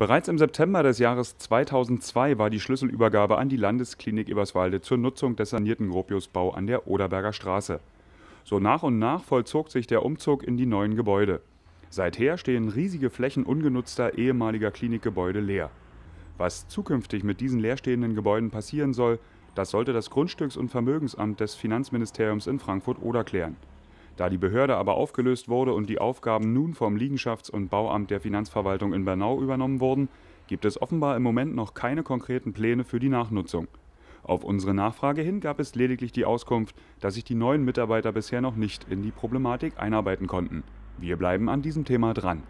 Bereits im September des Jahres 2002 war die Schlüsselübergabe an die Landesklinik Eberswalde zur Nutzung des sanierten Gropiusbau an der Oderberger Straße. So nach und nach vollzog sich der Umzug in die neuen Gebäude. Seither stehen riesige Flächen ungenutzter ehemaliger Klinikgebäude leer. Was zukünftig mit diesen leerstehenden Gebäuden passieren soll, das sollte das Grundstücks- und Vermögensamt des Finanzministeriums in Frankfurt-Oder klären. Da die Behörde aber aufgelöst wurde und die Aufgaben nun vom Liegenschafts- und Bauamt der Finanzverwaltung in Bernau übernommen wurden, gibt es offenbar im Moment noch keine konkreten Pläne für die Nachnutzung. Auf unsere Nachfrage hin gab es lediglich die Auskunft, dass sich die neuen Mitarbeiter bisher noch nicht in die Problematik einarbeiten konnten. Wir bleiben an diesem Thema dran.